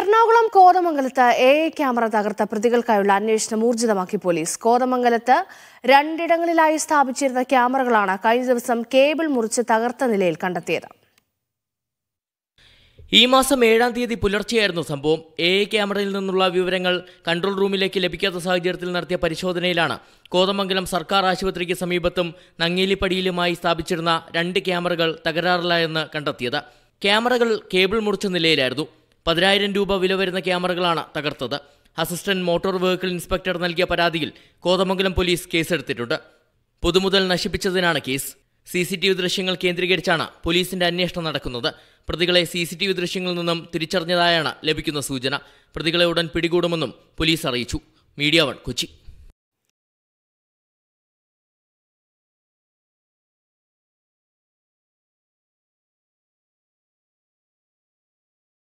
എറണാകുളം കോതമംഗലത്ത് A camera തകർത്ത പ്രതികൾക്കായുള്ള അന്വേഷണം ഊർജിതമാക്കി പോലീസ് കോതമംഗലത്ത് രണ്ടിടങ്ങളിലായി സ്ഥാപിച്ചിരുന്ന ക്യാമറകളാണ് കഴിഞ്ഞ ദിവസം കേബിൾ മുറിച്ച് തകർത്ത നിലയിൽ കണ്ടെത്തിയത് ഈ മാസം ഏഴാം തീയതി പുലർച്ചെയായിരുന്നു സംഭവം എ ക്യാമറയിൽ നിന്നുള്ള വിവരങ്ങൾ കൺട്രോൾ റൂമിലേക്ക് ലഭിക്കാത്ത സാഹചര്യത്തിൽ നടത്തിയ പരിശോധനയിലാണ് കോതമംഗലം സർക്കാർ ആശുപത്രിക്ക് സമീപത്തും നങ്ങേലിപ്പടിയിലുമായി സ്ഥാപിച്ചിരുന്ന രണ്ട് ക്യാമറകൾ തകരാറിലായെന്ന് കണ്ടെത്തിയത് ക്യാമറകൾ കേബിൾ മുറിച്ച നിലയിലായിരുന്നു പതിനായിരം രൂപ വില വരുന്ന ക്യാമറകളാണ് തകർത്തത് അസിസ്റ്റന്റ് മോട്ടോർ വെഹിക്കിൾ ഇൻസ്പെക്ടർ നൽകിയ പരാതിയിൽ കോതമംഗലം പോലീസ് കേസെടുത്തിട്ടുണ്ട് പൊതുമുതൽ നശിപ്പിച്ചതിനാണ് case C C T V ദൃശ്യങ്ങൾ കേന്ദ്രീകരിച്ചാണ് പോലീസിന്റെ അന്വേഷണം നടക്കുന്നത് പ്രതികളെ സി സി ടി വി ദൃശ്യങ്ങളിൽ നിന്നും തിരിച്ചറിഞ്ഞതായാണ് ലഭിക്കുന്ന സൂചന പ്രതികളെ ഉടൻ പിടികൂടുമെന്നും പോലീസ് അറിയിച്ചു മീഡിയ വൺ കൊച്ചി